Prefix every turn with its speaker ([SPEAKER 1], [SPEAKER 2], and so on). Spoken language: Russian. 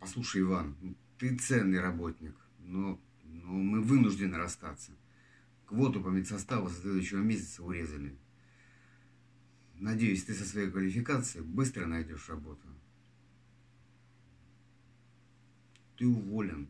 [SPEAKER 1] послушай, Иван, ты ценный работник, но, но мы вынуждены расстаться. Квоту по медсоставу со следующего месяца урезали. Надеюсь, ты со своей квалификацией быстро найдешь работу. Ты уволен.